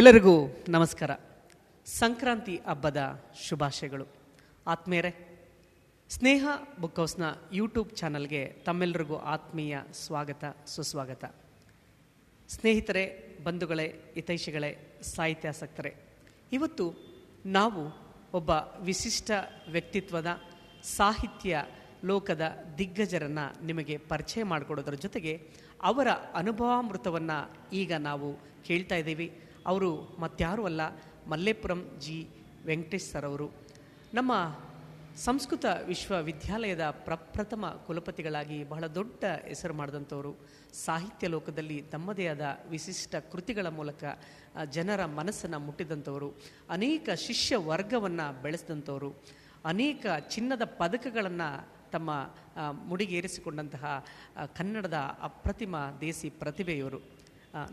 ಎಲ್ಲರಿಗೂ ನಮಸ್ಕಾರ ಸಂಕ್ರಾಂತಿ ಹಬ್ಬದ ಶುಭಾಶಯಗಳು ಆತ್ಮೀಯರೇ ಸ್ನೇಹ ಬುಕ್ ಹೌಸ್ನ ಯೂಟ್ಯೂಬ್ ಚಾನಲ್ಗೆ ತಮ್ಮೆಲ್ಲರಿಗೂ ಆತ್ಮೀಯ ಸ್ವಾಗತ ಸುಸ್ವಾಗತ ಸ್ನೇಹಿತರೆ ಬಂಧುಗಳೇ ಹಿತೈಷಿಗಳೇ ಸಾಹಿತ್ಯಾಸಕ್ತರೇ ಇವತ್ತು ನಾವು ಒಬ್ಬ ವಿಶಿಷ್ಟ ವ್ಯಕ್ತಿತ್ವದ ಸಾಹಿತ್ಯ ಲೋಕದ ದಿಗ್ಗಜರನ್ನು ನಿಮಗೆ ಪರಿಚಯ ಮಾಡಿಕೊಡೋದ್ರ ಜೊತೆಗೆ ಅವರ ಅನುಭವಾಮೃತವನ್ನು ಈಗ ನಾವು ಕೇಳ್ತಾ ಇದ್ದೀವಿ ಅವರು ಮತ್ತಾರೂ ಅಲ್ಲ ಮಲ್ಲೇಪುರಂ ಜಿ ವೆಂಕಟೇಶ್ ಸರ್ ಅವರು ನಮ್ಮ ಸಂಸ್ಕೃತ ವಿಶ್ವವಿದ್ಯಾಲಯದ ಪ್ರಪ್ರಥಮ ಕುಲಪತಿಗಳಾಗಿ ಬಹಳ ದೊಡ್ಡ ಹೆಸರು ಮಾಡಿದಂಥವರು ಸಾಹಿತ್ಯ ಲೋಕದಲ್ಲಿ ತಮ್ಮದೇ ಆದ ವಿಶಿಷ್ಟ ಕೃತಿಗಳ ಮೂಲಕ ಜನರ ಮನಸ್ಸನ್ನು ಮುಟ್ಟಿದಂಥವರು ಅನೇಕ ಶಿಷ್ಯ ವರ್ಗವನ್ನು ಬೆಳೆಸಿದಂಥವರು ಅನೇಕ ಚಿನ್ನದ ಪದಕಗಳನ್ನು ತಮ್ಮ ಮುಡಿಗೇರಿಸಿಕೊಂಡಂತಹ ಕನ್ನಡದ ಅಪ್ರತಿಮ ದೇಸಿ ಪ್ರತಿಭೆಯವರು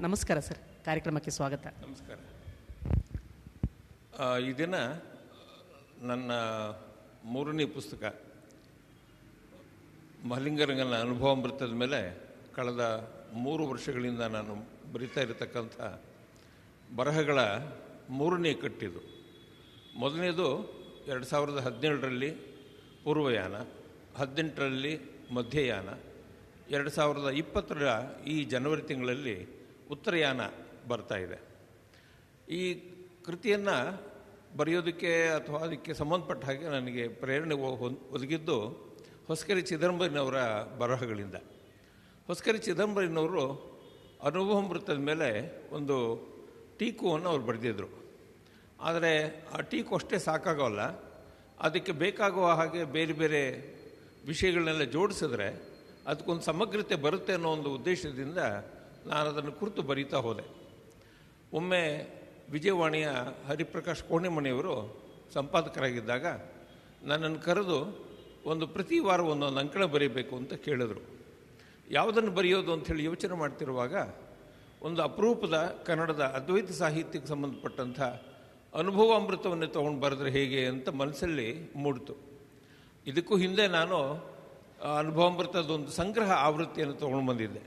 ನಮಸ್ಕಾರ ಸರ್ ಕಾರ್ಯಕ್ರಮಕ್ಕೆ ಸ್ವಾಗತ ನಮಸ್ಕಾರ ಈ ದಿನ ನನ್ನ ಮೂರನೇ ಪುಸ್ತಕ ಮಹಲಿಂಗರಂಗನ ಬರ್ತದ ಮೇಲೆ ಕಳೆದ ಮೂರು ವರ್ಷಗಳಿಂದ ನಾನು ಬರಿತಾ ಇರತಕ್ಕಂಥ ಬರಹಗಳ ಮೂರನೇ ಕಟ್ಟಿದು ಮೊದಲನೇದು ಎರಡು ಸಾವಿರದ ಹದಿನೇಳರಲ್ಲಿ ಪೂರ್ವಯಾನ ಹದಿನೆಂಟರಲ್ಲಿ ಮಧ್ಯಯಾನ ಎರಡು ಸಾವಿರದ ಇಪ್ಪತ್ತರ ಈ ಜನವರಿ ತಿಂಗಳಲ್ಲಿ ಉತ್ತರಯಾನ ಬರ್ತಾ ಇದೆ ಈ ಕೃತಿಯನ್ನು ಬರೆಯೋದಕ್ಕೆ ಅಥವಾ ಅದಕ್ಕೆ ಸಂಬಂಧಪಟ್ಟ ಹಾಗೆ ನನಗೆ ಪ್ರೇರಣೆ ಒದಗಿದ್ದು ಹೊಸಕರಿ ಚಿದಂಬರಿನವರ ಬರಹಗಳಿಂದ ಹೊಸಕರಿ ಚಿದಂಬರಿನವರು ಅನುಭವಮೃತದ ಮೇಲೆ ಒಂದು ಟೀಕುವನ್ನು ಅವ್ರು ಬರೆದಿದ್ದರು ಆದರೆ ಆ ಟೀಕು ಅಷ್ಟೇ ಸಾಕಾಗೋಲ್ಲ ಅದಕ್ಕೆ ಬೇಕಾಗುವ ಹಾಗೆ ಬೇರೆ ಬೇರೆ ವಿಷಯಗಳನ್ನೆಲ್ಲ ಜೋಡಿಸಿದ್ರೆ ಅದಕ್ಕೊಂದು ಸಮಗ್ರತೆ ಬರುತ್ತೆ ಅನ್ನೋ ಒಂದು ಉದ್ದೇಶದಿಂದ ನಾನು ಅದನ್ನು ಕುರಿತು ಬರೀತಾ ಹೋದೆ ಒಮ್ಮೆ ವಿಜಯವಾಣಿಯ ಹರಿಪ್ರಕಾಶ್ ಕೋಣೆಮಣಿಯವರು ಸಂಪಾದಕರಾಗಿದ್ದಾಗ ನನ್ನನ್ನು ಕರೆದು ಒಂದು ಪ್ರತಿ ವಾರ ಒಂದೊಂದು ಅಂಕಣ ಬರೀಬೇಕು ಅಂತ ಕೇಳಿದರು ಯಾವುದನ್ನು ಬರೆಯೋದು ಅಂಥೇಳಿ ಯೋಚನೆ ಮಾಡ್ತಿರುವಾಗ ಒಂದು ಅಪರೂಪದ ಕನ್ನಡದ ಅದ್ವೈತ ಸಾಹಿತ್ಯಕ್ಕೆ ಸಂಬಂಧಪಟ್ಟಂಥ ಅನುಭವ ಅಮೃತವನ್ನು ತೊಗೊಂಡು ಬರೆದ್ರೆ ಹೇಗೆ ಅಂತ ಮನಸ್ಸಲ್ಲಿ ಮೂಡಿತು ಇದಕ್ಕೂ ಹಿಂದೆ ನಾನು ಅನುಭವ ಒಂದು ಸಂಗ್ರಹ ಆವೃತ್ತಿಯನ್ನು ತೊಗೊಂಡು ಬಂದಿದ್ದೆ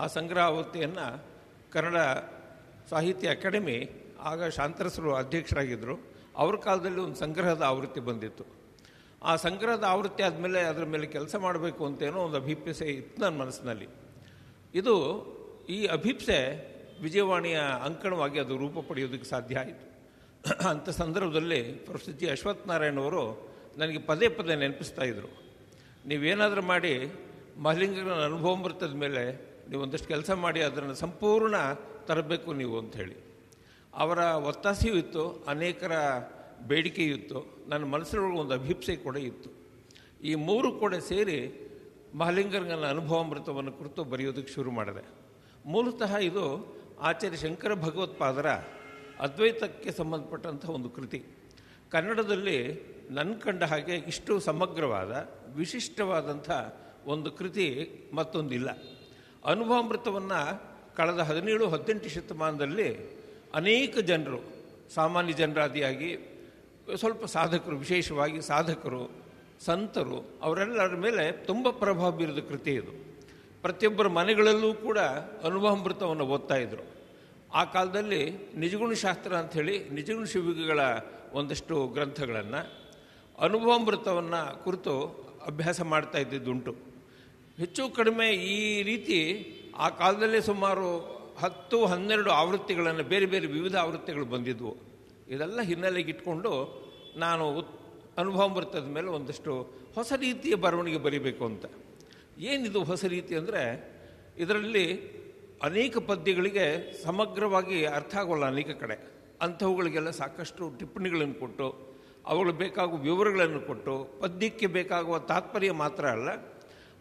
ಆ ಸಂಗ್ರಹ ಆವೃತ್ತಿಯನ್ನು ಕನ್ನಡ ಸಾಹಿತ್ಯ ಅಕಾಡೆಮಿ ಆಗ ಶಾಂತರಸರು ಅಧ್ಯಕ್ಷರಾಗಿದ್ದರು ಅವ್ರ ಕಾಲದಲ್ಲಿ ಒಂದು ಸಂಗ್ರಹದ ಆವೃತ್ತಿ ಬಂದಿತ್ತು ಆ ಸಂಗ್ರಹದ ಆವೃತ್ತಿ ಆದಮೇಲೆ ಅದರ ಮೇಲೆ ಕೆಲಸ ಮಾಡಬೇಕು ಅಂತೇನೋ ಒಂದು ಅಭಿಪ್ಸೆ ಇತ್ತು ನನ್ನ ಮನಸ್ಸಿನಲ್ಲಿ ಇದು ಈ ಅಭಿಪ್ಸೆ ವಿಜಯವಾಣಿಯ ಅಂಕಣವಾಗಿ ಅದು ರೂಪ ಪಡೆಯೋದಕ್ಕೆ ಸಾಧ್ಯ ಆಯಿತು ಅಂಥ ಸಂದರ್ಭದಲ್ಲಿ ಪ್ರೊಫೆಸರ್ ಜಿ ಅಶ್ವಥ್ ಅವರು ನನಗೆ ಪದೇ ಪದೇ ನೆನಪಿಸ್ತಾ ಇದ್ದರು ನೀವೇನಾದರೂ ಮಾಡಿ ಮಹಲಿಂಗನ ಅನುಭವ ಮೃತದ ಮೇಲೆ ನೀವು ಒಂದಷ್ಟು ಕೆಲಸ ಮಾಡಿ ಅದನ್ನು ಸಂಪೂರ್ಣ ತರಬೇಕು ನೀವು ಅಂತ ಹೇಳಿ ಅವರ ಒತ್ತಾಸೆಯೂ ಇತ್ತು ಅನೇಕರ ಬೇಡಿಕೆಯೂ ಇತ್ತು ನನ್ನ ಮನಸ್ಸಿನೊಳಗೆ ಒಂದು ಅಭಿಪ್ಸೆ ಕೂಡ ಇತ್ತು ಈ ಮೂರು ಕೂಡ ಸೇರಿ ಅನುಭವ ಅಮೃತವನ್ನು ಕುರಿತು ಬರೆಯೋದಕ್ಕೆ ಶುರು ಮಾಡಿದೆ ಮೂಲತಃ ಇದು ಆಚಾರ್ಯ ಶಂಕರ ಭಗವತ್ಪಾದರ ಅದ್ವೈತಕ್ಕೆ ಸಂಬಂಧಪಟ್ಟಂಥ ಒಂದು ಕೃತಿ ಕನ್ನಡದಲ್ಲಿ ನನ್ನ ಕಂಡ ಹಾಗೆ ಇಷ್ಟು ಸಮಗ್ರವಾದ ವಿಶಿಷ್ಟವಾದಂಥ ಒಂದು ಕೃತಿ ಮತ್ತೊಂದಿಲ್ಲ ಅಮೃತವನ್ನು ಕಳೆದ ಹದಿನೇಳು ಹದಿನೆಂಟು ಶತಮಾನದಲ್ಲಿ ಅನೇಕ ಜನರು ಸಾಮಾನ್ಯ ಜನರಾದಿಯಾಗಿ ಸ್ವಲ್ಪ ಸಾಧಕರು ವಿಶೇಷವಾಗಿ ಸಾಧಕರು ಸಂತರು ಅವರೆಲ್ಲರ ಮೇಲೆ ತುಂಬ ಪ್ರಭಾವ ಬೀರಿದ ಕೃತಿ ಇದು ಪ್ರತಿಯೊಬ್ಬರ ಮನೆಗಳಲ್ಲೂ ಕೂಡ ಅನುಭವಮೃತವನ್ನು ಓದ್ತಾ ಇದ್ದರು ಆ ಕಾಲದಲ್ಲಿ ನಿಜಗುಣ ನಿಜಗುಣಶಾಸ್ತ್ರ ಅಂಥೇಳಿ ನಿಜಗುಣ ಶಿವಿಗೆಗಳ ಒಂದಷ್ಟು ಗ್ರಂಥಗಳನ್ನು ಅನುಭವಮೃತವನ್ನು ಕುರಿತು ಅಭ್ಯಾಸ ಮಾಡ್ತಾ ಇದ್ದಿದ್ದುಂಟು ಹೆಚ್ಚು ಕಡಿಮೆ ಈ ರೀತಿ ಆ ಕಾಲದಲ್ಲೇ ಸುಮಾರು ಹತ್ತು ಹನ್ನೆರಡು ಆವೃತ್ತಿಗಳನ್ನು ಬೇರೆ ಬೇರೆ ವಿವಿಧ ಆವೃತ್ತಿಗಳು ಬಂದಿದ್ವು ಇದೆಲ್ಲ ಹಿನ್ನೆಲೆಗೆ ಇಟ್ಕೊಂಡು ನಾನು ಅನುಭವ ಬರ್ತದ ಮೇಲೆ ಒಂದಷ್ಟು ಹೊಸ ರೀತಿಯ ಬರವಣಿಗೆ ಬರೀಬೇಕು ಅಂತ ಏನಿದು ಹೊಸ ರೀತಿ ಅಂದರೆ ಇದರಲ್ಲಿ ಅನೇಕ ಪದ್ಯಗಳಿಗೆ ಸಮಗ್ರವಾಗಿ ಅರ್ಥ ಆಗೋಲ್ಲ ಅನೇಕ ಕಡೆ ಅಂಥವುಗಳಿಗೆಲ್ಲ ಸಾಕಷ್ಟು ಟಿಪ್ಪಣಿಗಳನ್ನು ಕೊಟ್ಟು ಅವುಗಳು ಬೇಕಾಗುವ ವಿವರಗಳನ್ನು ಕೊಟ್ಟು ಪದ್ಯಕ್ಕೆ ಬೇಕಾಗುವ ತಾತ್ಪರ್ಯ ಮಾತ್ರ ಅಲ್ಲ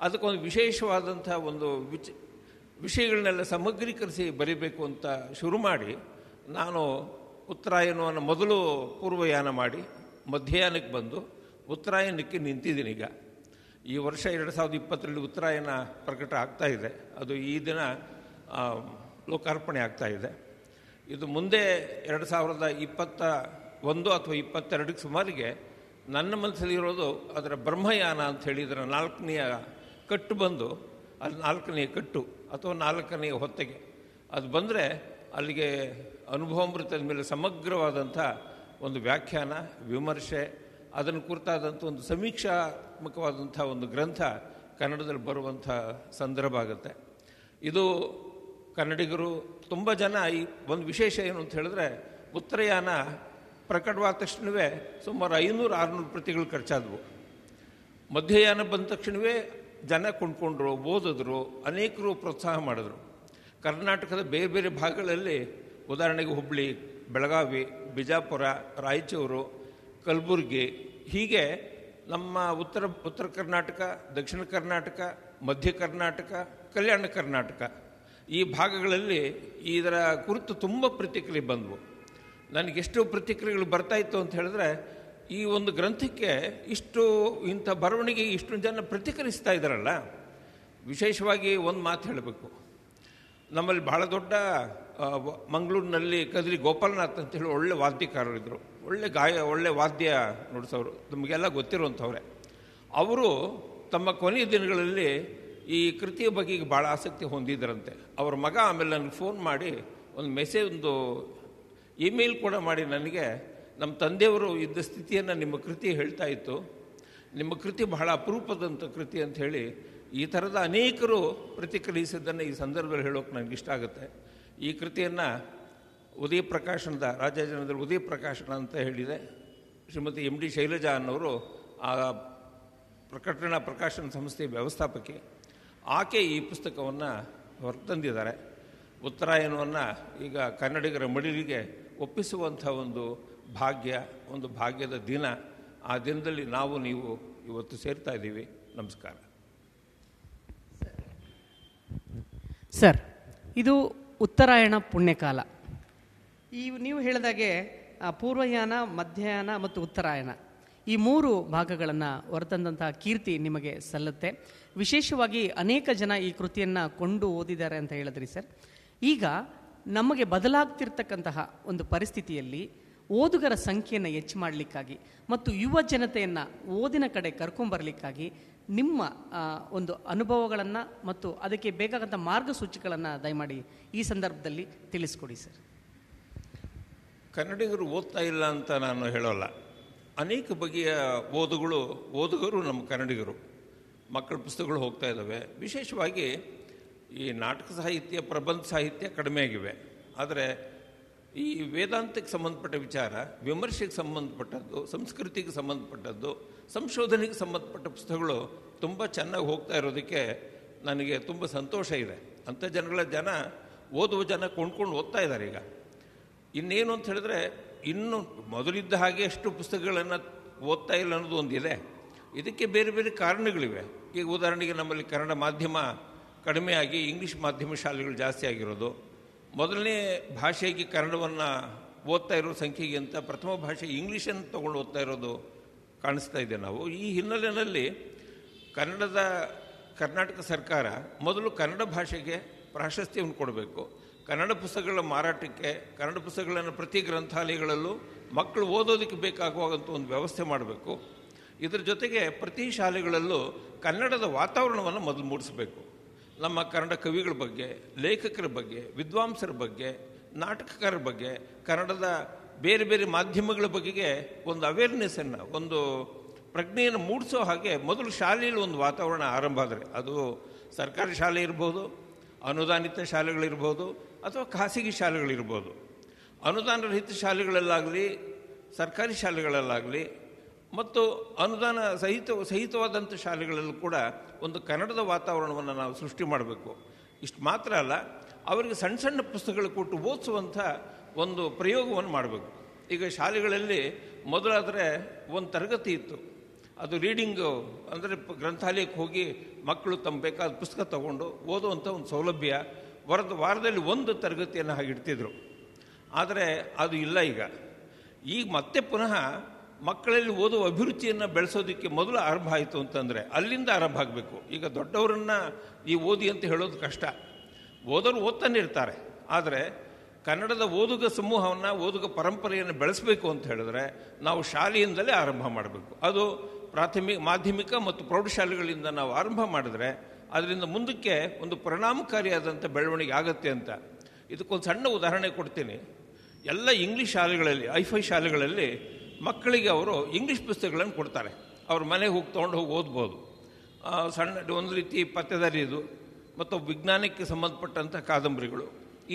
ಅದಕ್ಕೊಂದು ವಿಶೇಷವಾದಂಥ ಒಂದು ವಿಚ ವಿಷಯಗಳನ್ನೆಲ್ಲ ಸಮಗ್ರೀಕರಿಸಿ ಬರೀಬೇಕು ಅಂತ ಶುರು ಮಾಡಿ ನಾನು ಉತ್ತರಾಯಣವನ್ನು ಮೊದಲು ಪೂರ್ವಯಾನ ಮಾಡಿ ಮಧ್ಯಯಾನಕ್ಕೆ ಬಂದು ಉತ್ತರಾಯಣಕ್ಕೆ ನಿಂತಿದ್ದೀನಿ ಈಗ ಈ ವರ್ಷ ಎರಡು ಸಾವಿರದ ಇಪ್ಪತ್ತರಲ್ಲಿ ಉತ್ತರಾಯಣ ಪ್ರಕಟ ಆಗ್ತಾ ಇದೆ ಅದು ಈ ದಿನ ಲೋಕಾರ್ಪಣೆ ಆಗ್ತಾ ಇದೆ ಇದು ಮುಂದೆ ಎರಡು ಸಾವಿರದ ಇಪ್ಪತ್ತ ಒಂದು ಅಥವಾ ಇಪ್ಪತ್ತೆರಡಕ್ಕೆ ಸುಮಾರಿಗೆ ನನ್ನ ಮನಸ್ಸಲ್ಲಿರೋದು ಅದರ ಬ್ರಹ್ಮಯಾನ ಅಂತ ಹೇಳಿದ್ರೆ ನಾಲ್ಕನೆಯ ಕಟ್ಟು ಬಂದು ಅಲ್ಲಿ ನಾಲ್ಕನೇ ಕಟ್ಟು ಅಥವಾ ನಾಲ್ಕನೆಯ ಹೊತ್ತಿಗೆ ಅದು ಬಂದರೆ ಅಲ್ಲಿಗೆ ಮೃತದ ಮೇಲೆ ಸಮಗ್ರವಾದಂಥ ಒಂದು ವ್ಯಾಖ್ಯಾನ ವಿಮರ್ಶೆ ಅದನ್ನು ಕುರಿತಾದಂಥ ಒಂದು ಸಮೀಕ್ಷಾತ್ಮಕವಾದಂಥ ಒಂದು ಗ್ರಂಥ ಕನ್ನಡದಲ್ಲಿ ಬರುವಂಥ ಸಂದರ್ಭ ಆಗುತ್ತೆ ಇದು ಕನ್ನಡಿಗರು ತುಂಬ ಜನ ಈ ಒಂದು ವಿಶೇಷ ಏನು ಅಂತ ಹೇಳಿದ್ರೆ ಉತ್ತರಯಾನ ಪ್ರಕಟವಾದ ತಕ್ಷಣವೇ ಸುಮಾರು ಐನೂರು ಆರುನೂರು ಪ್ರತಿಗಳು ಖರ್ಚಾದವು ಮಧ್ಯಯಾನ ಬಂದ ತಕ್ಷಣವೇ ಜನ ಕೊಂಡ್ಕೊಂಡ್ರು ಓದಿದ್ರು ಅನೇಕರು ಪ್ರೋತ್ಸಾಹ ಮಾಡಿದ್ರು ಕರ್ನಾಟಕದ ಬೇರೆ ಬೇರೆ ಭಾಗಗಳಲ್ಲಿ ಉದಾಹರಣೆಗೆ ಹುಬ್ಬಳ್ಳಿ ಬೆಳಗಾವಿ ಬಿಜಾಪುರ ರಾಯಚೂರು ಕಲಬುರ್ಗಿ ಹೀಗೆ ನಮ್ಮ ಉತ್ತರ ಉತ್ತರ ಕರ್ನಾಟಕ ದಕ್ಷಿಣ ಕರ್ನಾಟಕ ಮಧ್ಯ ಕರ್ನಾಟಕ ಕಲ್ಯಾಣ ಕರ್ನಾಟಕ ಈ ಭಾಗಗಳಲ್ಲಿ ಇದರ ಕುರಿತು ತುಂಬ ಪ್ರತಿಕ್ರಿಯೆ ಬಂದವು ನನಗೆಷ್ಟು ಪ್ರತಿಕ್ರಿಯೆಗಳು ಬರ್ತಾಯಿತ್ತು ಅಂತ ಹೇಳಿದ್ರೆ ಈ ಒಂದು ಗ್ರಂಥಕ್ಕೆ ಇಷ್ಟು ಇಂಥ ಬರವಣಿಗೆ ಇಷ್ಟು ಜನ ಪ್ರತಿಕ್ರಿಯಿಸ್ತಾ ಇದ್ದಾರಲ್ಲ ವಿಶೇಷವಾಗಿ ಒಂದು ಮಾತು ಹೇಳಬೇಕು ನಮ್ಮಲ್ಲಿ ಭಾಳ ದೊಡ್ಡ ಮಂಗಳೂರಿನಲ್ಲಿ ಕದ್ರಿ ಗೋಪಾಲನಾಥ್ ಅಂತ ಹೇಳಿ ಒಳ್ಳೆ ವಾದ್ಯಕಾರರಿದ್ದರು ಒಳ್ಳೆ ಗಾಯ ಒಳ್ಳೆ ವಾದ್ಯ ನುಡಿಸೋರು ನಮಗೆಲ್ಲ ಗೊತ್ತಿರುವಂಥವ್ರೆ ಅವರು ತಮ್ಮ ಕೊನೆಯ ದಿನಗಳಲ್ಲಿ ಈ ಕೃತಿಯ ಬಗ್ಗೆ ಭಾಳ ಆಸಕ್ತಿ ಹೊಂದಿದ್ದರಂತೆ ಅವ್ರ ಮಗ ಆಮೇಲೆ ನನಗೆ ಫೋನ್ ಮಾಡಿ ಒಂದು ಮೆಸೇಜ್ ಒಂದು ಇಮೇಲ್ ಕೂಡ ಮಾಡಿ ನನಗೆ ನಮ್ಮ ತಂದೆಯವರು ಇದ್ದ ಸ್ಥಿತಿಯನ್ನು ನಿಮ್ಮ ಕೃತಿ ಹೇಳ್ತಾ ಇತ್ತು ನಿಮ್ಮ ಕೃತಿ ಬಹಳ ಅಪರೂಪದಂಥ ಕೃತಿ ಅಂತ ಹೇಳಿ ಈ ಥರದ ಅನೇಕರು ಪ್ರತಿಕ್ರಿಯಿಸಿದ್ದನ್ನು ಈ ಸಂದರ್ಭದಲ್ಲಿ ಹೇಳೋಕೆ ನನಗೆ ಇಷ್ಟ ಆಗುತ್ತೆ ಈ ಕೃತಿಯನ್ನು ಉದಯ ಪ್ರಕಾಶನದ ರಾಜಾಜನದಲ್ಲಿ ಉದಯ ಪ್ರಕಾಶನ ಅಂತ ಹೇಳಿದೆ ಶ್ರೀಮತಿ ಎಮ್ ಡಿ ಶೈಲಜಾ ಅನ್ನೋರು ಆ ಪ್ರಕಟಣಾ ಪ್ರಕಾಶನ ಸಂಸ್ಥೆಯ ವ್ಯವಸ್ಥಾಪಕಿ ಆಕೆ ಈ ಪುಸ್ತಕವನ್ನು ಹೊರತಂದಿದ್ದಾರೆ ಉತ್ತರಾಯಣವನ್ನು ಈಗ ಕನ್ನಡಿಗರ ಮಡಿಲಿಗೆ ಒಪ್ಪಿಸುವಂಥ ಒಂದು ಭಾಗ್ಯ ಒಂದು ಭಾಗ್ಯದ ದಿನ ಆ ದಿನದಲ್ಲಿ ನಾವು ನೀವು ಇವತ್ತು ಸೇರ್ತಾ ಇದ್ದೀವಿ ನಮಸ್ಕಾರ ಸರ್ ಇದು ಉತ್ತರಾಯಣ ಪುಣ್ಯಕಾಲ ಈ ನೀವು ಹೇಳಿದಾಗೆ ಪೂರ್ವಯಾನ ಮಧ್ಯಾಹ್ನ ಮತ್ತು ಉತ್ತರಾಯಣ ಈ ಮೂರು ಭಾಗಗಳನ್ನು ಹೊರತಂದಂತಹ ಕೀರ್ತಿ ನಿಮಗೆ ಸಲ್ಲುತ್ತೆ ವಿಶೇಷವಾಗಿ ಅನೇಕ ಜನ ಈ ಕೃತಿಯನ್ನು ಕೊಂಡು ಓದಿದ್ದಾರೆ ಅಂತ ಹೇಳಿದ್ರಿ ಸರ್ ಈಗ ನಮಗೆ ಬದಲಾಗ್ತಿರ್ತಕ್ಕಂತಹ ಒಂದು ಪರಿಸ್ಥಿತಿಯಲ್ಲಿ ಓದುಗರ ಸಂಖ್ಯೆಯನ್ನು ಹೆಚ್ಚು ಮಾಡಲಿಕ್ಕಾಗಿ ಮತ್ತು ಯುವ ಜನತೆಯನ್ನು ಓದಿನ ಕಡೆ ಕರ್ಕೊಂಬರಲಿಕ್ಕಾಗಿ ನಿಮ್ಮ ಒಂದು ಅನುಭವಗಳನ್ನು ಮತ್ತು ಅದಕ್ಕೆ ಬೇಕಾದಂಥ ಮಾರ್ಗಸೂಚಿಗಳನ್ನು ದಯಮಾಡಿ ಈ ಸಂದರ್ಭದಲ್ಲಿ ತಿಳಿಸ್ಕೊಡಿ ಸರ್ ಕನ್ನಡಿಗರು ಓದ್ತಾ ಇಲ್ಲ ಅಂತ ನಾನು ಹೇಳೋಲ್ಲ ಅನೇಕ ಬಗೆಯ ಓದುಗಳು ಓದುಗರು ನಮ್ಮ ಕನ್ನಡಿಗರು ಮಕ್ಕಳ ಪುಸ್ತಕಗಳು ಹೋಗ್ತಾ ಇದ್ದಾವೆ ವಿಶೇಷವಾಗಿ ಈ ನಾಟಕ ಸಾಹಿತ್ಯ ಪ್ರಬಂಧ ಸಾಹಿತ್ಯ ಕಡಿಮೆ ಆಗಿವೆ ಆದರೆ ಈ ವೇದಾಂತಕ್ಕೆ ಸಂಬಂಧಪಟ್ಟ ವಿಚಾರ ವಿಮರ್ಶೆಗೆ ಸಂಬಂಧಪಟ್ಟದ್ದು ಸಂಸ್ಕೃತಿಗೆ ಸಂಬಂಧಪಟ್ಟದ್ದು ಸಂಶೋಧನೆಗೆ ಸಂಬಂಧಪಟ್ಟ ಪುಸ್ತಕಗಳು ತುಂಬ ಚೆನ್ನಾಗಿ ಹೋಗ್ತಾ ಇರೋದಕ್ಕೆ ನನಗೆ ತುಂಬ ಸಂತೋಷ ಇದೆ ಅಂಥ ಜನಗಳ ಜನ ಓದುವ ಜನ ಕೊಂಡ್ಕೊಂಡು ಓದ್ತಾ ಇದ್ದಾರೆ ಈಗ ಇನ್ನೇನು ಅಂತ ಹೇಳಿದ್ರೆ ಇನ್ನು ಮೊದಲಿದ್ದ ಹಾಗೆ ಎಷ್ಟು ಪುಸ್ತಕಗಳನ್ನು ಓದ್ತಾ ಇಲ್ಲ ಅನ್ನೋದು ಒಂದಿದೆ ಇದಕ್ಕೆ ಬೇರೆ ಬೇರೆ ಕಾರಣಗಳಿವೆ ಈಗ ಉದಾಹರಣೆಗೆ ನಮ್ಮಲ್ಲಿ ಕನ್ನಡ ಮಾಧ್ಯಮ ಕಡಿಮೆಯಾಗಿ ಇಂಗ್ಲೀಷ್ ಮಾಧ್ಯಮ ಶಾಲೆಗಳು ಜಾಸ್ತಿ ಆಗಿರೋದು ಮೊದಲನೇ ಭಾಷೆಗೆ ಕನ್ನಡವನ್ನು ಓದ್ತಾ ಇರೋ ಸಂಖ್ಯೆಗಿಂತ ಪ್ರಥಮ ಭಾಷೆ ಇಂಗ್ಲೀಷನ್ನು ತೊಗೊಂಡು ಓದ್ತಾ ಇರೋದು ಕಾಣಿಸ್ತಾ ಇದೆ ನಾವು ಈ ಹಿನ್ನೆಲೆಯಲ್ಲಿ ಕನ್ನಡದ ಕರ್ನಾಟಕ ಸರ್ಕಾರ ಮೊದಲು ಕನ್ನಡ ಭಾಷೆಗೆ ಪ್ರಾಶಸ್ತ್ಯವನ್ನು ಕೊಡಬೇಕು ಕನ್ನಡ ಪುಸ್ತಕಗಳ ಮಾರಾಟಕ್ಕೆ ಕನ್ನಡ ಪುಸ್ತಕಗಳನ್ನು ಪ್ರತಿ ಗ್ರಂಥಾಲಯಗಳಲ್ಲೂ ಮಕ್ಕಳು ಓದೋದಕ್ಕೆ ಬೇಕಾಗುವಂಥ ಒಂದು ವ್ಯವಸ್ಥೆ ಮಾಡಬೇಕು ಇದರ ಜೊತೆಗೆ ಪ್ರತಿ ಶಾಲೆಗಳಲ್ಲೂ ಕನ್ನಡದ ವಾತಾವರಣವನ್ನು ಮೊದಲು ಮೂಡಿಸಬೇಕು ನಮ್ಮ ಕನ್ನಡ ಕವಿಗಳ ಬಗ್ಗೆ ಲೇಖಕರ ಬಗ್ಗೆ ವಿದ್ವಾಂಸರ ಬಗ್ಗೆ ನಾಟಕಕಾರರ ಬಗ್ಗೆ ಕನ್ನಡದ ಬೇರೆ ಬೇರೆ ಮಾಧ್ಯಮಗಳ ಬಗೆಗೆ ಒಂದು ಅವೇರ್ನೆಸ್ಸನ್ನು ಒಂದು ಪ್ರಜ್ಞೆಯನ್ನು ಮೂಡಿಸೋ ಹಾಗೆ ಮೊದಲು ಶಾಲೆಯಲ್ಲಿ ಒಂದು ವಾತಾವರಣ ಆರಂಭ ಆದರೆ ಅದು ಸರ್ಕಾರಿ ಶಾಲೆ ಇರ್ಬೋದು ಅನುದಾನಿತ ಶಾಲೆಗಳಿರ್ಬೋದು ಅಥವಾ ಖಾಸಗಿ ಶಾಲೆಗಳಿರ್ಬೋದು ಅನುದಾನರಹಿತ ಶಾಲೆಗಳಲ್ಲಾಗಲಿ ಸರ್ಕಾರಿ ಶಾಲೆಗಳಲ್ಲಾಗಲಿ ಮತ್ತು ಅನುದಾನ ಸಹಿತ ಸಹಿತವಾದಂಥ ಶಾಲೆಗಳಲ್ಲೂ ಕೂಡ ಒಂದು ಕನ್ನಡದ ವಾತಾವರಣವನ್ನು ನಾವು ಸೃಷ್ಟಿ ಮಾಡಬೇಕು ಇಷ್ಟು ಮಾತ್ರ ಅಲ್ಲ ಅವರಿಗೆ ಸಣ್ಣ ಸಣ್ಣ ಪುಸ್ತಕಗಳು ಕೊಟ್ಟು ಓದಿಸುವಂಥ ಒಂದು ಪ್ರಯೋಗವನ್ನು ಮಾಡಬೇಕು ಈಗ ಶಾಲೆಗಳಲ್ಲಿ ಮೊದಲಾದರೆ ಒಂದು ತರಗತಿ ಇತ್ತು ಅದು ರೀಡಿಂಗು ಅಂದರೆ ಗ್ರಂಥಾಲಯಕ್ಕೆ ಹೋಗಿ ಮಕ್ಕಳು ತಮ್ಮ ಬೇಕಾದ ಪುಸ್ತಕ ತಗೊಂಡು ಓದುವಂಥ ಒಂದು ಸೌಲಭ್ಯ ವಾರದ ವಾರದಲ್ಲಿ ಒಂದು ತರಗತಿಯನ್ನು ಹಾಗೆ ಇಡ್ತಿದ್ರು ಆದರೆ ಅದು ಇಲ್ಲ ಈಗ ಈಗ ಮತ್ತೆ ಪುನಃ ಮಕ್ಕಳಲ್ಲಿ ಓದುವ ಅಭಿರುಚಿಯನ್ನು ಬೆಳೆಸೋದಕ್ಕೆ ಮೊದಲು ಆರಂಭ ಆಯಿತು ಅಂತಂದರೆ ಅಲ್ಲಿಂದ ಆರಂಭ ಆಗಬೇಕು ಈಗ ದೊಡ್ಡವರನ್ನು ಈ ಓದಿ ಅಂತ ಹೇಳೋದು ಕಷ್ಟ ಓದೋರು ಓದ್ತಾನೆ ಇರ್ತಾರೆ ಆದರೆ ಕನ್ನಡದ ಓದುಗ ಸಮೂಹವನ್ನು ಓದುಗ ಪರಂಪರೆಯನ್ನು ಬೆಳೆಸಬೇಕು ಅಂತ ಹೇಳಿದ್ರೆ ನಾವು ಶಾಲೆಯಿಂದಲೇ ಆರಂಭ ಮಾಡಬೇಕು ಅದು ಪ್ರಾಥಮಿಕ ಮಾಧ್ಯಮಿಕ ಮತ್ತು ಪ್ರೌಢಶಾಲೆಗಳಿಂದ ನಾವು ಆರಂಭ ಮಾಡಿದ್ರೆ ಅದರಿಂದ ಮುಂದಕ್ಕೆ ಒಂದು ಪರಿಣಾಮಕಾರಿಯಾದಂಥ ಬೆಳವಣಿಗೆ ಆಗುತ್ತೆ ಅಂತ ಇದಕ್ಕೊಂದು ಸಣ್ಣ ಉದಾಹರಣೆ ಕೊಡ್ತೀನಿ ಎಲ್ಲ ಇಂಗ್ಲೀಷ್ ಶಾಲೆಗಳಲ್ಲಿ ಐಫೈ ಶಾಲೆಗಳಲ್ಲಿ ಮಕ್ಕಳಿಗೆ ಅವರು ಇಂಗ್ಲೀಷ್ ಪುಸ್ತಕಗಳನ್ನು ಕೊಡ್ತಾರೆ ಅವ್ರ ಮನೆಗೆ ಹೋಗಿ ತೊಗೊಂಡು ಹೋಗಿ ಓದ್ಬೋದು ಸಣ್ಣ ಒಂದು ರೀತಿ ಇದು ಮತ್ತು ವಿಜ್ಞಾನಕ್ಕೆ ಸಂಬಂಧಪಟ್ಟಂಥ ಕಾದಂಬರಿಗಳು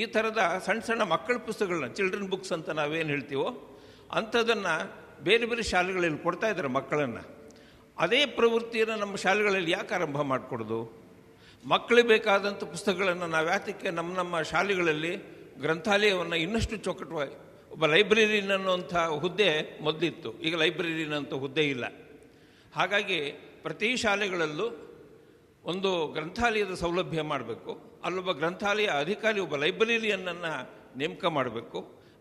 ಈ ಥರದ ಸಣ್ಣ ಸಣ್ಣ ಮಕ್ಕಳ ಪುಸ್ತಕಗಳನ್ನ ಚಿಲ್ಡ್ರನ್ ಬುಕ್ಸ್ ಅಂತ ನಾವೇನು ಹೇಳ್ತೀವೋ ಅಂಥದನ್ನು ಬೇರೆ ಬೇರೆ ಶಾಲೆಗಳಲ್ಲಿ ಕೊಡ್ತಾ ಇದ್ದಾರೆ ಮಕ್ಕಳನ್ನು ಅದೇ ಪ್ರವೃತ್ತಿಯನ್ನು ನಮ್ಮ ಶಾಲೆಗಳಲ್ಲಿ ಯಾಕೆ ಆರಂಭ ಮಾಡಿಕೊಡೋದು ಮಕ್ಕಳಿಗೆ ಬೇಕಾದಂಥ ಪುಸ್ತಕಗಳನ್ನು ನಾವು ಯಾತಕ್ಕೆ ನಮ್ಮ ನಮ್ಮ ಶಾಲೆಗಳಲ್ಲಿ ಗ್ರಂಥಾಲಯವನ್ನು ಇನ್ನಷ್ಟು ಚೌಕಟ್ಟವಾಗಿ ಒಬ್ಬ ಲೈಬ್ರರಿನ್ ಅನ್ನುವಂಥ ಹುದ್ದೆ ಮೊದಲಿತ್ತು ಈಗ ಲೈಬ್ರರಿನ್ ಅಂತ ಹುದ್ದೆ ಇಲ್ಲ ಹಾಗಾಗಿ ಪ್ರತಿ ಶಾಲೆಗಳಲ್ಲೂ ಒಂದು ಗ್ರಂಥಾಲಯದ ಸೌಲಭ್ಯ ಮಾಡಬೇಕು ಅಲ್ಲೊಬ್ಬ ಗ್ರಂಥಾಲಯ ಅಧಿಕಾರಿ ಒಬ್ಬ ಲೈಬ್ರರಿಯನ್ನನ್ನು ನೇಮಕ ಮಾಡಬೇಕು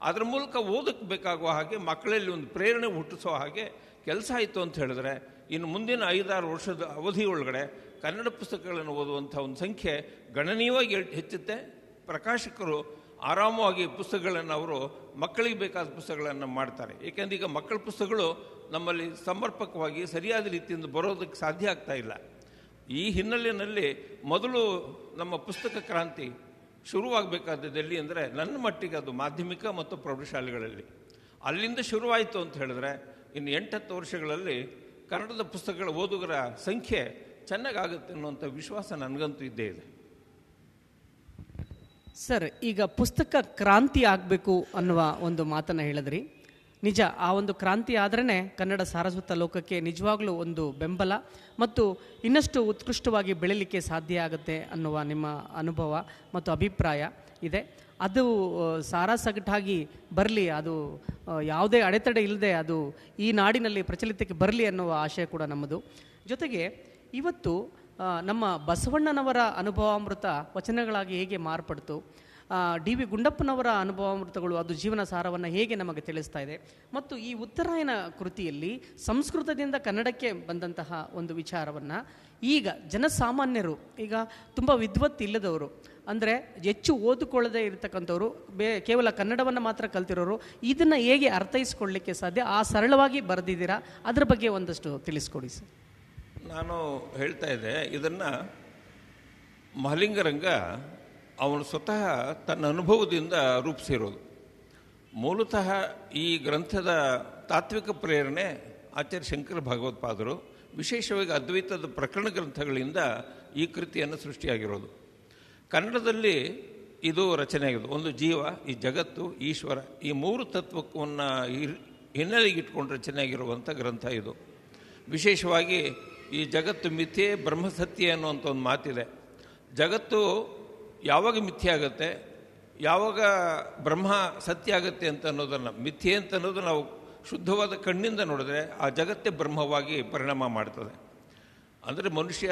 ಅದರ ಮೂಲಕ ಓದಕ್ಕೆ ಬೇಕಾಗುವ ಹಾಗೆ ಮಕ್ಕಳಲ್ಲಿ ಒಂದು ಪ್ರೇರಣೆ ಹುಟ್ಟಿಸೋ ಹಾಗೆ ಕೆಲಸ ಆಯಿತು ಅಂತ ಹೇಳಿದ್ರೆ ಇನ್ನು ಮುಂದಿನ ಐದಾರು ವರ್ಷದ ಅವಧಿಯೊಳಗಡೆ ಕನ್ನಡ ಪುಸ್ತಕಗಳನ್ನು ಓದುವಂಥ ಒಂದು ಸಂಖ್ಯೆ ಗಣನೀಯವಾಗಿ ಹೆಚ್ಚುತ್ತೆ ಪ್ರಕಾಶಕರು ಆರಾಮವಾಗಿ ಪುಸ್ತಕಗಳನ್ನು ಅವರು ಮಕ್ಕಳಿಗೆ ಬೇಕಾದ ಪುಸ್ತಕಗಳನ್ನು ಮಾಡ್ತಾರೆ ಏಕೆಂದ್ರೆ ಈಗ ಮಕ್ಕಳ ಪುಸ್ತಕಗಳು ನಮ್ಮಲ್ಲಿ ಸಮರ್ಪಕವಾಗಿ ಸರಿಯಾದ ರೀತಿಯಿಂದ ಬರೋದಕ್ಕೆ ಸಾಧ್ಯ ಆಗ್ತಾ ಇಲ್ಲ ಈ ಹಿನ್ನೆಲೆಯಲ್ಲಿ ಮೊದಲು ನಮ್ಮ ಪುಸ್ತಕ ಕ್ರಾಂತಿ ಶುರುವಾಗಬೇಕಾದದಲ್ಲಿ ಅಂದರೆ ನನ್ನ ಮಟ್ಟಿಗೆ ಅದು ಮಾಧ್ಯಮಿಕ ಮತ್ತು ಪ್ರೌಢಶಾಲೆಗಳಲ್ಲಿ ಅಲ್ಲಿಂದ ಶುರುವಾಯಿತು ಅಂತ ಹೇಳಿದ್ರೆ ಇನ್ನು ಎಂಟತ್ತು ವರ್ಷಗಳಲ್ಲಿ ಕನ್ನಡದ ಪುಸ್ತಕಗಳ ಓದುಗರ ಸಂಖ್ಯೆ ಚೆನ್ನಾಗಾಗುತ್ತೆ ಅನ್ನುವಂಥ ವಿಶ್ವಾಸ ನನಗಂತೂ ಇದ್ದೇ ಇದೆ ಸರ್ ಈಗ ಪುಸ್ತಕ ಕ್ರಾಂತಿ ಆಗಬೇಕು ಅನ್ನುವ ಒಂದು ಮಾತನ್ನು ಹೇಳಿದ್ರಿ ನಿಜ ಆ ಒಂದು ಕ್ರಾಂತಿ ಆದ್ರೇ ಕನ್ನಡ ಸಾರಸ್ವತ ಲೋಕಕ್ಕೆ ನಿಜವಾಗ್ಲೂ ಒಂದು ಬೆಂಬಲ ಮತ್ತು ಇನ್ನಷ್ಟು ಉತ್ಕೃಷ್ಟವಾಗಿ ಬೆಳೀಲಿಕ್ಕೆ ಸಾಧ್ಯ ಆಗುತ್ತೆ ಅನ್ನುವ ನಿಮ್ಮ ಅನುಭವ ಮತ್ತು ಅಭಿಪ್ರಾಯ ಇದೆ ಅದು ಸಾರಾಸಗಟಾಗಿ ಬರಲಿ ಅದು ಯಾವುದೇ ಅಡೆತಡೆ ಇಲ್ಲದೆ ಅದು ಈ ನಾಡಿನಲ್ಲಿ ಪ್ರಚಲಿತಕ್ಕೆ ಬರಲಿ ಅನ್ನುವ ಆಶಯ ಕೂಡ ನಮ್ಮದು ಜೊತೆಗೆ ಇವತ್ತು ನಮ್ಮ ಬಸವಣ್ಣನವರ ಅನುಭವಾಮೃತ ವಚನಗಳಾಗಿ ಹೇಗೆ ಮಾರ್ಪಡ್ತು ಡಿ ವಿ ಗುಂಡಪ್ಪನವರ ಅನುಭವಾಮೃತಗಳು ಅದು ಜೀವನ ಸಾರವನ್ನು ಹೇಗೆ ನಮಗೆ ತಿಳಿಸ್ತಾ ಇದೆ ಮತ್ತು ಈ ಉತ್ತರಾಯಣ ಕೃತಿಯಲ್ಲಿ ಸಂಸ್ಕೃತದಿಂದ ಕನ್ನಡಕ್ಕೆ ಬಂದಂತಹ ಒಂದು ವಿಚಾರವನ್ನು ಈಗ ಜನಸಾಮಾನ್ಯರು ಈಗ ತುಂಬ ವಿದ್ವತ್ ಇಲ್ಲದವರು ಅಂದರೆ ಹೆಚ್ಚು ಓದಿಕೊಳ್ಳದೇ ಇರತಕ್ಕಂಥವ್ರು ಬೇ ಕೇವಲ ಕನ್ನಡವನ್ನು ಮಾತ್ರ ಕಲ್ತಿರೋರು ಇದನ್ನು ಹೇಗೆ ಅರ್ಥೈಸ್ಕೊಳ್ಳಿಕ್ಕೆ ಸಾಧ್ಯ ಆ ಸರಳವಾಗಿ ಬರೆದಿದ್ದೀರಾ ಅದರ ಬಗ್ಗೆ ಒಂದಷ್ಟು ತಿಳಿಸ್ಕೊಡಿ ಸರ್ ನಾನು ಹೇಳ್ತಾ ಇದ್ದೆ ಇದನ್ನು ಮಹಲಿಂಗರಂಗ ಅವನು ಸ್ವತಃ ತನ್ನ ಅನುಭವದಿಂದ ರೂಪಿಸಿರೋದು ಮೂಲತಃ ಈ ಗ್ರಂಥದ ತಾತ್ವಿಕ ಪ್ರೇರಣೆ ಆಚಾರ್ಯ ಶಂಕರ ಭಗವತ್ಪಾದರು ವಿಶೇಷವಾಗಿ ಅದ್ವೈತದ ಪ್ರಕರಣ ಗ್ರಂಥಗಳಿಂದ ಈ ಕೃತಿಯನ್ನು ಸೃಷ್ಟಿಯಾಗಿರೋದು ಕನ್ನಡದಲ್ಲಿ ಇದು ರಚನೆಯಾಗಿದೆ ಒಂದು ಜೀವ ಈ ಜಗತ್ತು ಈಶ್ವರ ಈ ಮೂರು ತತ್ವವನ್ನು ಹಿನ್ನೆಲೆಗಿಟ್ಕೊಂಡು ರಚನೆಯಾಗಿರುವಂಥ ಗ್ರಂಥ ಇದು ವಿಶೇಷವಾಗಿ ಈ ಜಗತ್ತು ಮಿಥ್ಯೆ ಬ್ರಹ್ಮಸತ್ಯ ಅನ್ನುವಂಥ ಒಂದು ಮಾತಿದೆ ಜಗತ್ತು ಯಾವಾಗ ಮಿಥ್ಯೆ ಆಗುತ್ತೆ ಯಾವಾಗ ಬ್ರಹ್ಮ ಸತ್ಯ ಆಗುತ್ತೆ ಅಂತ ಅನ್ನೋದನ್ನು ಮಿಥ್ಯೆ ಅಂತ ಅನ್ನೋದು ನಾವು ಶುದ್ಧವಾದ ಕಣ್ಣಿಂದ ನೋಡಿದ್ರೆ ಆ ಜಗತ್ತೇ ಬ್ರಹ್ಮವಾಗಿ ಪರಿಣಾಮ ಮಾಡ್ತದೆ ಅಂದರೆ ಮನುಷ್ಯ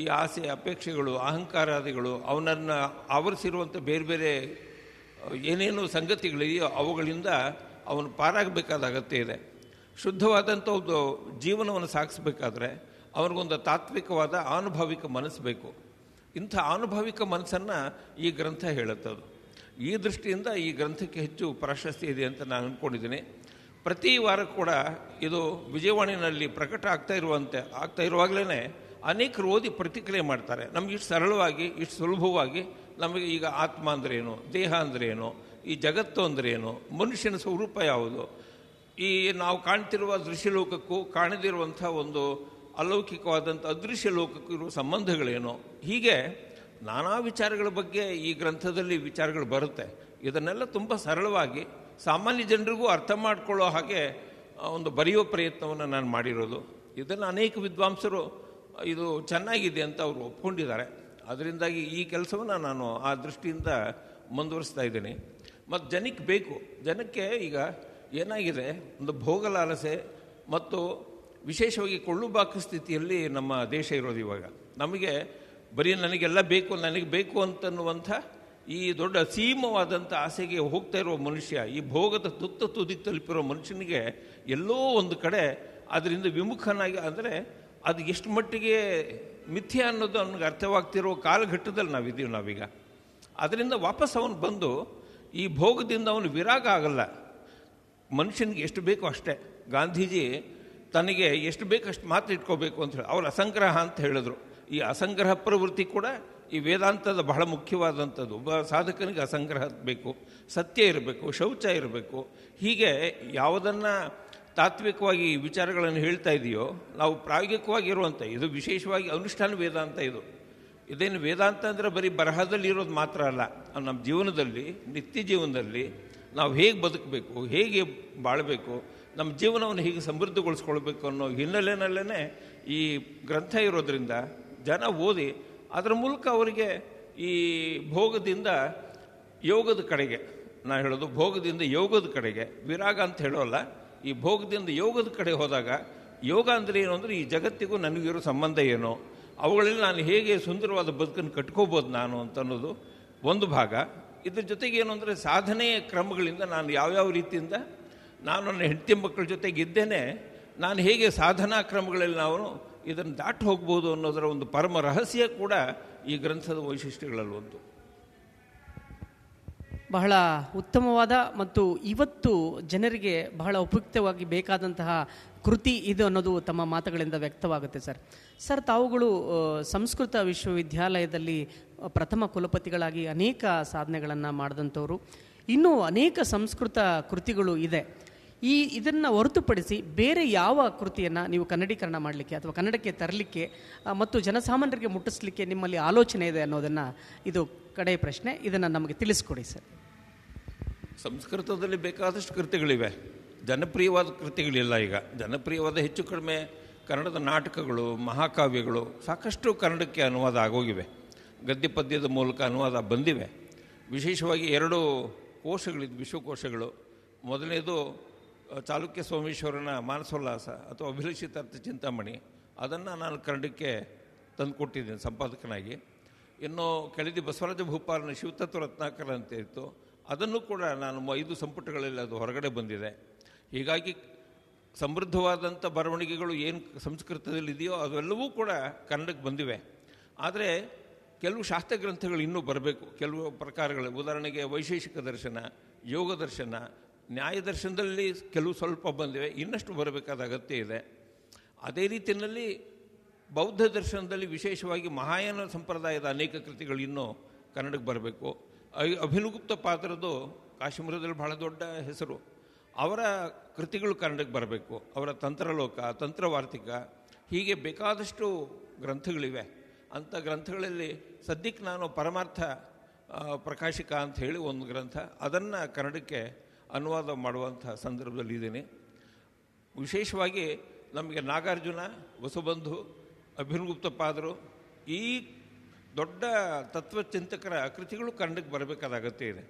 ಈ ಆಸೆ ಅಪೇಕ್ಷೆಗಳು ಅಹಂಕಾರಾದಿಗಳು ಅವನನ್ನು ಆವರಿಸಿರುವಂಥ ಬೇರೆ ಬೇರೆ ಏನೇನು ಸಂಗತಿಗಳಿದೆಯೋ ಅವುಗಳಿಂದ ಅವನು ಪಾರಾಗಬೇಕಾದ ಅಗತ್ಯ ಇದೆ ಶುದ್ಧವಾದಂಥ ಒಂದು ಜೀವನವನ್ನು ಸಾಗಿಸ್ಬೇಕಾದ್ರೆ ಅವ್ರಿಗೊಂದು ತಾತ್ವಿಕವಾದ ಆನುಭಾವಿಕ ಮನಸ್ಸು ಬೇಕು ಇಂಥ ಆನುಭಾವಿಕ ಮನಸ್ಸನ್ನು ಈ ಗ್ರಂಥ ಹೇಳುತ್ತದು ಈ ದೃಷ್ಟಿಯಿಂದ ಈ ಗ್ರಂಥಕ್ಕೆ ಹೆಚ್ಚು ಪ್ರಾಶಸ್ತ್ಯ ಇದೆ ಅಂತ ನಾನು ಅಂದ್ಕೊಂಡಿದ್ದೀನಿ ಪ್ರತಿ ವಾರ ಕೂಡ ಇದು ವಿಜಯವಾಣಿನಲ್ಲಿ ಪ್ರಕಟ ಆಗ್ತಾ ಇರುವಂತೆ ಆಗ್ತಾ ಇರುವಾಗಲೇ ಅನೇಕರು ಓದಿ ಪ್ರತಿಕ್ರಿಯೆ ಮಾಡ್ತಾರೆ ನಮಗೆ ಇಷ್ಟು ಸರಳವಾಗಿ ಇಷ್ಟು ಸುಲಭವಾಗಿ ನಮಗೆ ಈಗ ಆತ್ಮ ಅಂದ್ರೇನು ದೇಹ ಅಂದ್ರೇನು ಈ ಜಗತ್ತು ಅಂದ್ರೇನು ಮನುಷ್ಯನ ಸ್ವರೂಪ ಯಾವುದು ಈ ನಾವು ಕಾಣ್ತಿರುವ ದೃಶ್ಯಲೋಕಕ್ಕೂ ಕಾಣದಿರುವಂಥ ಒಂದು ಅಲೌಕಿಕವಾದಂಥ ಅದೃಶ್ಯ ಲೋಕಕ್ಕಿರುವ ಸಂಬಂಧಗಳೇನೋ ಹೀಗೆ ನಾನಾ ವಿಚಾರಗಳ ಬಗ್ಗೆ ಈ ಗ್ರಂಥದಲ್ಲಿ ವಿಚಾರಗಳು ಬರುತ್ತೆ ಇದನ್ನೆಲ್ಲ ತುಂಬ ಸರಳವಾಗಿ ಸಾಮಾನ್ಯ ಜನರಿಗೂ ಅರ್ಥ ಮಾಡಿಕೊಳ್ಳೋ ಹಾಗೆ ಒಂದು ಬರೆಯೋ ಪ್ರಯತ್ನವನ್ನು ನಾನು ಮಾಡಿರೋದು ಇದನ್ನು ಅನೇಕ ವಿದ್ವಾಂಸರು ಇದು ಚೆನ್ನಾಗಿದೆ ಅಂತ ಅವರು ಒಪ್ಕೊಂಡಿದ್ದಾರೆ ಅದರಿಂದಾಗಿ ಈ ಕೆಲಸವನ್ನು ನಾನು ಆ ದೃಷ್ಟಿಯಿಂದ ಮುಂದುವರಿಸ್ತಾ ಇದ್ದೀನಿ ಮತ್ತು ಜನಕ್ಕೆ ಬೇಕು ಜನಕ್ಕೆ ಈಗ ಏನಾಗಿದೆ ಒಂದು ಭೋಗಲಾಲಸೆ ಮತ್ತು ವಿಶೇಷವಾಗಿ ಕೊಳ್ಳುಬಾಕು ಸ್ಥಿತಿಯಲ್ಲಿ ನಮ್ಮ ದೇಶ ಇರೋದು ಇವಾಗ ನಮಗೆ ಬರೀ ನನಗೆಲ್ಲ ಬೇಕು ನನಗೆ ಬೇಕು ಅಂತನ್ನುವಂಥ ಈ ದೊಡ್ಡ ಅಸೀಮವಾದಂಥ ಆಸೆಗೆ ಹೋಗ್ತಾ ಇರುವ ಮನುಷ್ಯ ಈ ಭೋಗದ ತುತ್ತ ತುದಿ ತಲುಪಿರೋ ಮನುಷ್ಯನಿಗೆ ಎಲ್ಲೋ ಒಂದು ಕಡೆ ಅದರಿಂದ ವಿಮುಖನಾಗಿ ಅಂದರೆ ಅದು ಎಷ್ಟು ಮಟ್ಟಿಗೆ ಮಿಥ್ಯ ಅನ್ನೋದು ಅವನಿಗೆ ಅರ್ಥವಾಗ್ತಿರೋ ಕಾಲಘಟ್ಟದಲ್ಲಿ ನಾವಿದ್ದೀವಿ ನಾವೀಗ ಅದರಿಂದ ವಾಪಸ್ ಅವನು ಬಂದು ಈ ಭೋಗದಿಂದ ಅವನು ವಿರಾಗ ಆಗಲ್ಲ ಮನುಷ್ಯನಿಗೆ ಎಷ್ಟು ಬೇಕೋ ಅಷ್ಟೇ ಗಾಂಧೀಜಿ ತನಗೆ ಎಷ್ಟು ಬೇಕಷ್ಟು ಮಾತ್ರ ಇಟ್ಕೋಬೇಕು ಅಂತ ಹೇಳಿ ಅವ್ರು ಅಸಂಗ್ರಹ ಅಂತ ಹೇಳಿದ್ರು ಈ ಅಸಂಗ್ರಹ ಪ್ರವೃತ್ತಿ ಕೂಡ ಈ ವೇದಾಂತದ ಬಹಳ ಮುಖ್ಯವಾದಂಥದ್ದು ಒಬ್ಬ ಸಾಧಕನಿಗೆ ಅಸಂಗ್ರಹ ಬೇಕು ಸತ್ಯ ಇರಬೇಕು ಶೌಚ ಇರಬೇಕು ಹೀಗೆ ಯಾವುದನ್ನು ತಾತ್ವಿಕವಾಗಿ ವಿಚಾರಗಳನ್ನು ಹೇಳ್ತಾ ಇದೆಯೋ ನಾವು ಪ್ರಾಯೋಗಿಕವಾಗಿರುವಂಥ ಇದು ವಿಶೇಷವಾಗಿ ಅನುಷ್ಠಾನ ವೇದಾಂತ ಇದು ಇದೇನು ವೇದಾಂತ ಅಂದರೆ ಬರೀ ಬರಹದಲ್ಲಿ ಇರೋದು ಮಾತ್ರ ಅಲ್ಲ ನಮ್ಮ ಜೀವನದಲ್ಲಿ ನಿತ್ಯ ಜೀವನದಲ್ಲಿ ನಾವು ಹೇಗೆ ಬದುಕಬೇಕು ಹೇಗೆ ಬಾಳಬೇಕು ನಮ್ಮ ಜೀವನವನ್ನು ಹೀಗೆ ಸಮೃದ್ಧಿಗೊಳಿಸ್ಕೊಳ್ಬೇಕು ಅನ್ನೋ ಹಿನ್ನೆಲೆಯಲ್ಲೇ ಈ ಗ್ರಂಥ ಇರೋದರಿಂದ ಜನ ಓದಿ ಅದರ ಮೂಲಕ ಅವರಿಗೆ ಈ ಭೋಗದಿಂದ ಯೋಗದ ಕಡೆಗೆ ನಾನು ಹೇಳೋದು ಭೋಗದಿಂದ ಯೋಗದ ಕಡೆಗೆ ವಿರಾಗ ಅಂತ ಹೇಳೋಲ್ಲ ಈ ಭೋಗದಿಂದ ಯೋಗದ ಕಡೆ ಹೋದಾಗ ಯೋಗ ಅಂದರೆ ಏನು ಅಂದರೆ ಈ ಜಗತ್ತಿಗೂ ನನಗಿರೋ ಸಂಬಂಧ ಏನು ಅವುಗಳಲ್ಲಿ ನಾನು ಹೇಗೆ ಸುಂದರವಾದ ಬದುಕನ್ನು ಕಟ್ಕೋಬೋದು ನಾನು ಅಂತ ಅನ್ನೋದು ಒಂದು ಭಾಗ ಇದ್ರ ಜೊತೆಗೆ ಏನು ಅಂದರೆ ಸಾಧನೆಯ ಕ್ರಮಗಳಿಂದ ನಾನು ಯಾವ್ಯಾವ ರೀತಿಯಿಂದ ನಾನು ನನ್ನ ಹೆಂಡತಿ ಮಕ್ಕಳ ಜೊತೆಗಿದ್ದೇನೆ ನಾನು ಹೇಗೆ ಸಾಧನಾ ಕ್ರಮಗಳಲ್ಲಿ ನಾವು ಇದನ್ನು ದಾಟಿ ಹೋಗ್ಬೋದು ಅನ್ನೋದರ ಒಂದು ಪರಮ ರಹಸ್ಯ ಕೂಡ ಈ ಗ್ರಂಥದ ವೈಶಿಷ್ಟ್ಯಗಳಲ್ಲಿ ಒಂದು ಬಹಳ ಉತ್ತಮವಾದ ಮತ್ತು ಇವತ್ತು ಜನರಿಗೆ ಬಹಳ ಉಪಯುಕ್ತವಾಗಿ ಬೇಕಾದಂತಹ ಕೃತಿ ಇದು ಅನ್ನೋದು ತಮ್ಮ ಮಾತುಗಳಿಂದ ವ್ಯಕ್ತವಾಗುತ್ತೆ ಸರ್ ಸರ್ ತಾವುಗಳು ಸಂಸ್ಕೃತ ವಿಶ್ವವಿದ್ಯಾಲಯದಲ್ಲಿ ಪ್ರಥಮ ಕುಲಪತಿಗಳಾಗಿ ಅನೇಕ ಸಾಧನೆಗಳನ್ನು ಮಾಡಿದಂಥವ್ರು ಇನ್ನೂ ಅನೇಕ ಸಂಸ್ಕೃತ ಕೃತಿಗಳು ಇದೆ ಈ ಇದನ್ನು ಹೊರತುಪಡಿಸಿ ಬೇರೆ ಯಾವ ಕೃತಿಯನ್ನು ನೀವು ಕನ್ನಡೀಕರಣ ಮಾಡಲಿಕ್ಕೆ ಅಥವಾ ಕನ್ನಡಕ್ಕೆ ತರಲಿಕ್ಕೆ ಮತ್ತು ಜನಸಾಮಾನ್ಯರಿಗೆ ಮುಟ್ಟಿಸ್ಲಿಕ್ಕೆ ನಿಮ್ಮಲ್ಲಿ ಆಲೋಚನೆ ಇದೆ ಅನ್ನೋದನ್ನು ಇದು ಕಡೆಯ ಪ್ರಶ್ನೆ ಇದನ್ನು ನಮಗೆ ತಿಳಿಸ್ಕೊಡಿ ಸರ್ ಸಂಸ್ಕೃತದಲ್ಲಿ ಬೇಕಾದಷ್ಟು ಕೃತಿಗಳಿವೆ ಜನಪ್ರಿಯವಾದ ಕೃತಿಗಳಿಲ್ಲ ಈಗ ಜನಪ್ರಿಯವಾದ ಹೆಚ್ಚು ಕಡಿಮೆ ಕನ್ನಡದ ನಾಟಕಗಳು ಮಹಾಕಾವ್ಯಗಳು ಸಾಕಷ್ಟು ಕನ್ನಡಕ್ಕೆ ಅನುವಾದ ಆಗೋಗಿವೆ ಗದ್ಯ ಪದ್ಯದ ಮೂಲಕ ಅನುವಾದ ಬಂದಿವೆ ವಿಶೇಷವಾಗಿ ಎರಡು ಕೋಶಗಳಿದ್ದು ವಿಶ್ವಕೋಶಗಳು ಮೊದಲನೇದು ಚಾಲುಕ್ಯ ಸೋಮೇಶ್ವರನ ಮಾನಸೋಲ್ಲಾಸ ಅಥವಾ ಅಭಿಲಷಿತಾರ್ಥ ಚಿಂತಾಮಣಿ ಅದನ್ನು ನಾನು ಕನ್ನಡಕ್ಕೆ ತಂದು ಸಂಪಾದಕನಾಗಿ ಇನ್ನು ಕೆಳದಿ ಬಸವರಾಜ ಭೂಪಾಲನ ಶಿವತತ್ವ ರತ್ನಾಕರ ಅಂತ ಇತ್ತು ಅದನ್ನು ಕೂಡ ನಾನು ಐದು ಸಂಪುಟಗಳಲ್ಲಿ ಅದು ಹೊರಗಡೆ ಬಂದಿದೆ ಹೀಗಾಗಿ ಸಮೃದ್ಧವಾದಂಥ ಬರವಣಿಗೆಗಳು ಏನು ಸಂಸ್ಕೃತದಲ್ಲಿದೆಯೋ ಅವೆಲ್ಲವೂ ಕೂಡ ಕನ್ನಡಕ್ಕೆ ಬಂದಿವೆ ಆದರೆ ಕೆಲವು ಶಾಸ್ತ್ರ ಗ್ರಂಥಗಳು ಇನ್ನೂ ಬರಬೇಕು ಕೆಲವು ಪ್ರಕಾರಗಳು ಉದಾಹರಣೆಗೆ ವೈಶೇಷಿಕ ದರ್ಶನ ಯೋಗ ದರ್ಶನ ನ್ಯಾಯದರ್ಶನದಲ್ಲಿ ಕೆಲವು ಸ್ವಲ್ಪ ಬಂದಿವೆ ಇನ್ನಷ್ಟು ಬರಬೇಕಾದ ಅಗತ್ಯ ಇದೆ ಅದೇ ರೀತಿಯಲ್ಲಿ ಬೌದ್ಧ ದರ್ಶನದಲ್ಲಿ ವಿಶೇಷವಾಗಿ ಮಹಾಯಾನ ಸಂಪ್ರದಾಯದ ಅನೇಕ ಕೃತಿಗಳು ಇನ್ನೂ ಕನ್ನಡಕ್ಕೆ ಬರಬೇಕು ಅಭಿನುಗುಪ್ತ ಪಾತ್ರದ್ದು ಕಾಶ್ಮೀರದಲ್ಲಿ ಬಹಳ ದೊಡ್ಡ ಹೆಸರು ಅವರ ಕೃತಿಗಳು ಕನ್ನಡಕ್ಕೆ ಬರಬೇಕು ಅವರ ತಂತ್ರಲೋಕ ತಂತ್ರವಾರ್ತಿಕ ಹೀಗೆ ಬೇಕಾದಷ್ಟು ಗ್ರಂಥಗಳಿವೆ ಅಂಥ ಗ್ರಂಥಗಳಲ್ಲಿ ಸದ್ಯಕ್ಕೆ ನಾನು ಪರಮಾರ್ಥ ಪ್ರಕಾಶಿಕ ಅಂತ ಹೇಳಿ ಒಂದು ಗ್ರಂಥ ಅದನ್ನು ಕನ್ನಡಕ್ಕೆ ಅನುವಾದ ಮಾಡುವಂಥ ಇದ್ದೇನೆ ವಿಶೇಷವಾಗಿ ನಮಗೆ ನಾಗಾರ್ಜುನ ವಸುಬಂಧು ಅಭಿನಗುಪ್ತ ಪಾದರು ಈ ದೊಡ್ಡ ತತ್ವಚಿಂತಕರ ಕೃತಿಗಳು ಕನ್ನಡಕ್ಕೆ ಬರಬೇಕಾದ ಅಗತ್ಯ ಇದೆ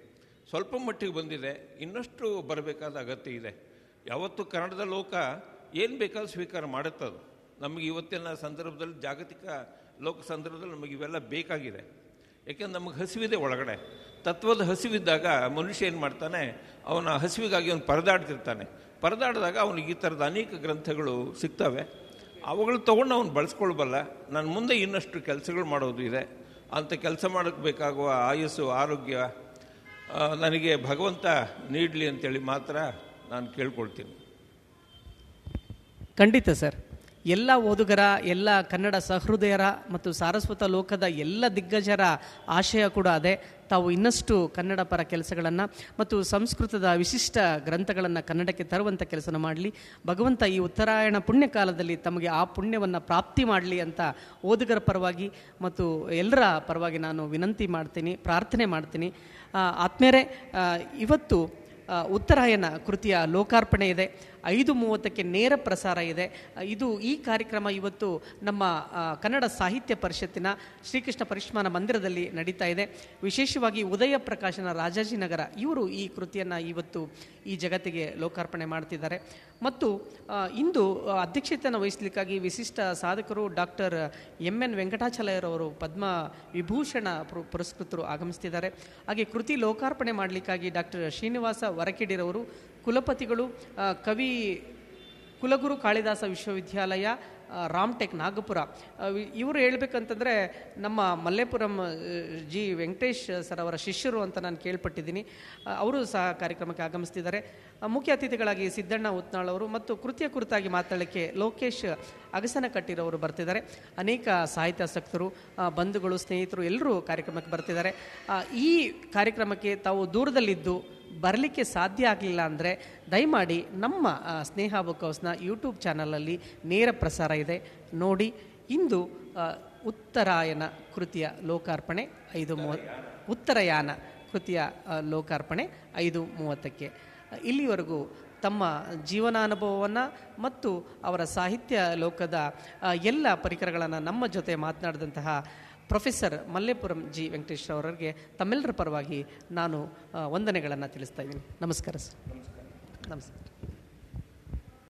ಸ್ವಲ್ಪ ಮಟ್ಟಿಗೆ ಬಂದಿದೆ ಇನ್ನಷ್ಟು ಬರಬೇಕಾದ ಅಗತ್ಯ ಇದೆ ಯಾವತ್ತು ಕನ್ನಡದ ಲೋಕ ಏನು ಬೇಕಾದ್ರೂ ಸ್ವೀಕಾರ ಮಾಡುತ್ತದೆ ನಮಗೆ ಇವತ್ತಿನ ಸಂದರ್ಭದಲ್ಲಿ ಜಾಗತಿಕ ಲೋಕ ಸಂದರ್ಭದಲ್ಲಿ ನಮಗೆ ಇವೆಲ್ಲ ಬೇಕಾಗಿದೆ ಯಾಕೆಂದ್ರೆ ನಮಗೆ ಹಸಿವಿದೆ ಒಳಗಡೆ ತತ್ವದ ಹಸಿವಿದ್ದಾಗ ಮನುಷ್ಯ ಏನು ಮಾಡ್ತಾನೆ ಅವನ ಹಸಿವಿಗಾಗಿ ಅವನು ಪರದಾಡ್ತಿರ್ತಾನೆ ಪರದಾಡಿದಾಗ ಅವನಿಗೆ ಈ ಥರದ ಅನೇಕ ಗ್ರಂಥಗಳು ಸಿಗ್ತವೆ ಅವುಗಳು ತೊಗೊಂಡು ಅವನು ಬಳಸ್ಕೊಳ್ಬಲ್ಲ ನಾನು ಮುಂದೆ ಇನ್ನಷ್ಟು ಕೆಲಸಗಳು ಮಾಡೋದು ಇದೆ ಅಂಥ ಕೆಲಸ ಮಾಡೋಕ್ಕೆ ಬೇಕಾಗುವ ಆಯಸ್ಸು ಆರೋಗ್ಯ ನನಗೆ ಭಗವಂತ ನೀಡಲಿ ಅಂತೇಳಿ ಮಾತ್ರ ನಾನು ಕೇಳ್ಕೊಳ್ತೀನಿ ಖಂಡಿತ ಸರ್ ಎಲ್ಲ ಓದುಗರ ಎಲ್ಲ ಕನ್ನಡ ಸಹೃದಯರ ಮತ್ತು ಸಾರಸ್ವತ ಲೋಕದ ಎಲ್ಲ ದಿಗ್ಗಜರ ಆಶಯ ಕೂಡ ಅದೇ ತಾವು ಇನ್ನಷ್ಟು ಕನ್ನಡ ಪರ ಕೆಲಸಗಳನ್ನು ಮತ್ತು ಸಂಸ್ಕೃತದ ವಿಶಿಷ್ಟ ಗ್ರಂಥಗಳನ್ನು ಕನ್ನಡಕ್ಕೆ ತರುವಂಥ ಕೆಲಸನ ಮಾಡಲಿ ಭಗವಂತ ಈ ಉತ್ತರಾಯಣ ಪುಣ್ಯಕಾಲದಲ್ಲಿ ತಮಗೆ ಆ ಪುಣ್ಯವನ್ನು ಪ್ರಾಪ್ತಿ ಮಾಡಲಿ ಅಂತ ಓದುಗರ ಪರವಾಗಿ ಮತ್ತು ಎಲ್ಲರ ಪರವಾಗಿ ನಾನು ವಿನಂತಿ ಮಾಡ್ತೀನಿ ಪ್ರಾರ್ಥನೆ ಮಾಡ್ತೀನಿ ಆತ್ಮೇರೆ ಇವತ್ತು ಉತ್ತರಾಯಣ ಕೃತಿಯ ಲೋಕಾರ್ಪಣೆ ಇದೆ ಐದು ಮೂವತ್ತಕ್ಕೆ ನೇರ ಪ್ರಸಾರ ಇದೆ ಇದು ಈ ಕಾರ್ಯಕ್ರಮ ಇವತ್ತು ನಮ್ಮ ಕನ್ನಡ ಸಾಹಿತ್ಯ ಪರಿಷತ್ತಿನ ಶ್ರೀಕೃಷ್ಣ ಪರಿಷ್ಮಾನ ಮಂದಿರದಲ್ಲಿ ನಡೀತಾ ಇದೆ ವಿಶೇಷವಾಗಿ ಉದಯ ಪ್ರಕಾಶನ ರಾಜಾಜಿನಗರ ಇವರು ಈ ಕೃತಿಯನ್ನು ಇವತ್ತು ಈ ಜಗತ್ತಿಗೆ ಲೋಕಾರ್ಪಣೆ ಮಾಡ್ತಿದ್ದಾರೆ ಮತ್ತು ಇಂದು ಅಧ್ಯಕ್ಷತೆಯನ್ನು ವಹಿಸಲಿಕ್ಕಾಗಿ ವಿಶಿಷ್ಟ ಸಾಧಕರು ಡಾಕ್ಟರ್ ಎಂ ಎನ್ ವೆಂಕಟಾಚಲಯ್ಯರವರು ಪದ್ಮ ವಿಭೂಷಣ ಪುರಸ್ಕೃತರು ಆಗಮಿಸ್ತಿದ್ದಾರೆ ಹಾಗೆ ಕೃತಿ ಲೋಕಾರ್ಪಣೆ ಮಾಡಲಿಕ್ಕಾಗಿ ಡಾಕ್ಟರ್ ಶ್ರೀನಿವಾಸ ವರಕಿಡಿರವರು ಕುಲಪತಿಗಳು ಕವಿ ಕುಲಗುರು ಕಾಳಿದಾಸ ವಿಶ್ವವಿದ್ಯಾಲಯ ರಾಮ್ಟೆಕ್ ನಾಗಪುರ ಇವರು ಹೇಳಬೇಕಂತಂದರೆ ನಮ್ಮ ಮಲ್ಲೇಪುರಂ ಜಿ ವೆಂಕಟೇಶ್ ಸರ್ ಅವರ ಶಿಷ್ಯರು ಅಂತ ನಾನು ಕೇಳ್ಪಟ್ಟಿದ್ದೀನಿ ಅವರು ಸಹ ಕಾರ್ಯಕ್ರಮಕ್ಕೆ ಆಗಮಿಸ್ತಿದ್ದಾರೆ ಮುಖ್ಯ ಅತಿಥಿಗಳಾಗಿ ಸಿದ್ದಣ್ಣ ಉತ್ನಾಳ್ ಅವರು ಮತ್ತು ಕೃತಿಯ ಕುರಿತಾಗಿ ಮಾತಾಡಲಿಕ್ಕೆ ಲೋಕೇಶ್ ಅಗಸನ ಕಟ್ಟಿರೋರು ಬರ್ತಿದ್ದಾರೆ ಅನೇಕ ಸಾಹಿತ್ಯಾಸಕ್ತರು ಬಂಧುಗಳು ಸ್ನೇಹಿತರು ಎಲ್ಲರೂ ಕಾರ್ಯಕ್ರಮಕ್ಕೆ ಬರ್ತಿದ್ದಾರೆ ಈ ಕಾರ್ಯಕ್ರಮಕ್ಕೆ ತಾವು ದೂರದಲ್ಲಿದ್ದು ಬರಲಿಕ್ಕೆ ಸಾಧ್ಯ ಆಗಲಿಲ್ಲ ಅಂದರೆ ದಯಮಾಡಿ ನಮ್ಮ ಸ್ನೇಹ ಬುಕ್ ಹೌಸ್ನ ಯೂಟ್ಯೂಬ್ ಚಾನಲಲ್ಲಿ ನೇರ ಪ್ರಸಾರ ಇದೆ ನೋಡಿ ಇಂದು ಉತ್ತರಾಯಣ ಕೃತಿಯ ಲೋಕಾರ್ಪಣೆ ಐದು ಮೂವ ಉತ್ತರಯಾನ ಕೃತಿಯ ಲೋಕಾರ್ಪಣೆ ಐದು ಮೂವತ್ತಕ್ಕೆ ಇಲ್ಲಿವರೆಗೂ ತಮ್ಮ ಜೀವನಾನುಭವವನ್ನು ಮತ್ತು ಅವರ ಸಾಹಿತ್ಯ ಲೋಕದ ಎಲ್ಲ ಪರಿಕರಗಳನ್ನು ನಮ್ಮ ಜೊತೆ ಮಾತನಾಡಿದಂತಹ ಪ್ರೊಫೆಸರ್ ಮಲ್ಲೇಪುರಂ ಜಿ ವೆಂಕಟೇಶ್ ಅವರಿಗೆ ತಮ್ಮೆಲ್ಲರ ಪರವಾಗಿ ನಾನು ವಂದನೆಗಳನ್ನು ತಿಳಿಸ್ತಾ ಇದ್ದೀನಿ ನಮಸ್ಕಾರ ಸರ್ ನಮಸ್ಕಾರ ನಮಸ್ಕಾರ